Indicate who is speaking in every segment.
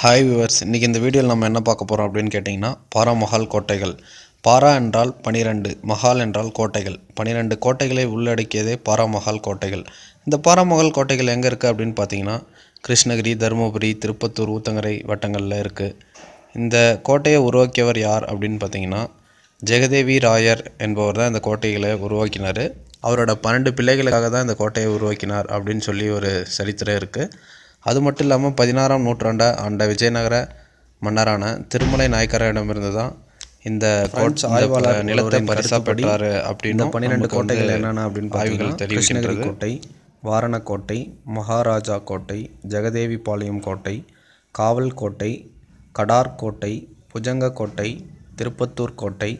Speaker 1: hi viewers இன்றைக்கி இந்த வீடியோவில் நம்ம என்ன பார்க்க போகிறோம் அப்படின்னு கேட்டிங்கன்னா பாரா மஹால் கோட்டைகள் பாரா என்றால் பனிரெண்டு மஹால் என்றால் கோட்டைகள் பனிரெண்டு கோட்டைகளை உள்ளடக்கியதே பாராமஹால் கோட்டைகள் இந்த பாராமஹால் கோட்டைகள் எங்கே இருக்குது அப்படின்னு பார்த்தீங்கன்னா கிருஷ்ணகிரி தருமபுரி திருப்பத்தூர் ஊத்தங்கரை வட்டங்களில் இருக்குது இந்த கோட்டையை உருவாக்கியவர் யார் அப்படின்னு பார்த்தீங்கன்னா ஜெகதேவி ராயர் என்பவர் தான் இந்த கோட்டைகளை உருவாக்கினார் அவரோட பன்னெண்டு பிள்ளைகளுக்காக தான் இந்த கோட்டையை உருவாக்கினார் அப்படின்னு சொல்லி ஒரு சரித்திரம் இருக்குது அது மட்டும் இல்லாமல் பதினாறாம் நூற்றாண்டு ஆண்ட விஜயநகர மன்னரான திருமலை நாயக்கரிடமிருந்து தான் இந்த ஆய்வாளர் நிலத்தை பரிசா பெற்றார் அப்படின்னு பன்னிரெண்டு கோட்டைகள் என்னென்ன அப்படின்னு ஆய்வுகள் கிருஷ்ணகிரி கோட்டை வாரணக்கோட்டை மகாராஜா கோட்டை ஜெகதேவி பாளையம் கோட்டை காவல் கோட்டை கடார் கோட்டை புஜங்க கோட்டை திருப்பத்தூர் கோட்டை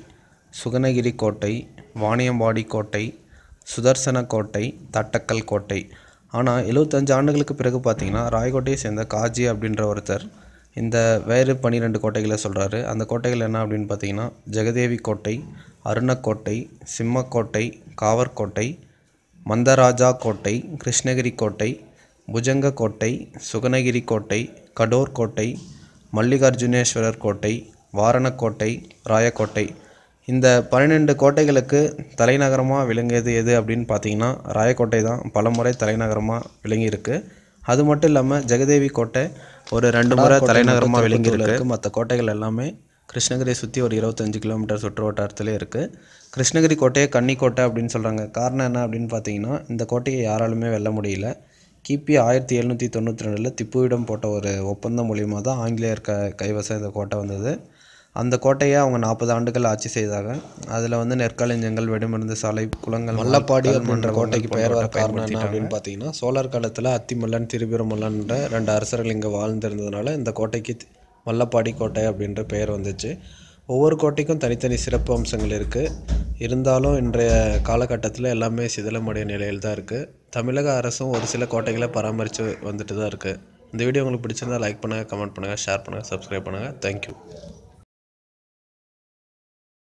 Speaker 1: சுகனகிரி கோட்டை வாணியம்பாடி கோட்டை சுதர்சன கோட்டை தட்டக்கல் கோட்டை ஆனால் எழுபத்தஞ்சு ஆண்டுகளுக்கு பிறகு பார்த்தீங்கன்னா ராயக்கோட்டையை சேர்ந்த காஜி அப்படின்ற ஒருத்தர் இந்த வேறு பன்னிரெண்டு கோட்டைகளை சொல்கிறாரு அந்த கோட்டைகள் என்ன அப்படின்னு பார்த்தீங்கன்னா ஜெகதேவி கோட்டை அருணக்கோட்டை சிம்மக்கோட்டை காவற்கோட்டை மந்தராஜா கோட்டை கிருஷ்ணகிரி கோட்டை புஜங்க கோட்டை சுகனகிரி கோட்டை கடோர் கோட்டை மல்லிகார்ஜுனேஸ்வரர் கோட்டை வாரணக்கோட்டை ராயக்கோட்டை இந்த பன்னிரெண்டு கோட்டைகளுக்கு தலைநகரமாக விளங்கியது எது அப்படின்னு பார்த்தீங்கன்னா ராயக்கோட்டை தான் பலமுறை தலைநகரமாக விளங்கியிருக்கு அது மட்டும் இல்லாமல் ஜெகதேவி கோட்டை ஒரு ரெண்டு முறை தலைநகரமாக விளங்கியிருக்கு மற்ற கோட்டைகள் எல்லாமே கிருஷ்ணகிரியை சுற்றி ஒரு இருபத்தஞ்சி கிலோமீட்டர் சுற்று வட்டாரத்திலே இருக்குது கிருஷ்ணகிரி கோட்டையை கன்னிக்கோட்டை அப்படின்னு சொல்கிறாங்க காரணம் என்ன அப்படின்னு பார்த்தீங்கன்னா இந்த கோட்டையை யாராலுமே வெல்ல முடியல கிபி ஆயிரத்தி எழுநூற்றி தொண்ணூற்றி ரெண்டில் திப்புவிடம் போட்ட ஒரு ஒப்பந்தம் மூலியமாக தான் ஆங்கிலேயர் க கைவசம் இந்த கோட்டை வந்தது அந்த கோட்டையை அவங்க நாற்பது ஆண்டுகள் ஆட்சி செய்தாங்க அதில் வந்து நெற்களஞ்சியங்கள் வெடிமருந்து சாலை குளங்கள் மல்லப்பாடி அப்படின்ற கோட்டைக்கு பெயர் வர காரணம் என்ன அப்படின்னு பார்த்தீங்கன்னா சோழர் காலத்தில் அத்திமல்லன் திருபிரமல்லன்ற ரெண்டு அரசர்கள் இங்கே வாழ்ந்திருந்ததுனால இந்த கோட்டைக்கு மல்லப்பாடி கோட்டை அப்படின்ற பெயர் வந்துச்சு ஒவ்வொரு கோட்டைக்கும் தனித்தனி சிறப்பு அம்சங்கள் இருக்குது இருந்தாலும் இன்றைய காலகட்டத்தில் எல்லாமே சிதிலமுடைய நிலையில் தான் இருக்குது தமிழக அரசும் ஒரு சில கோட்டைகளை பராமரித்து வந்துட்டு தான் இருக்குது இந்த வீடியோ உங்களுக்கு பிடிச்சிருந்தால் லைக் பண்ணுங்கள் கமெண்ட் பண்ணுங்கள் ஷேர் பண்ணுங்கள் சப்ஸ்கிரைப் பண்ணுங்கள் தேங்க்யூ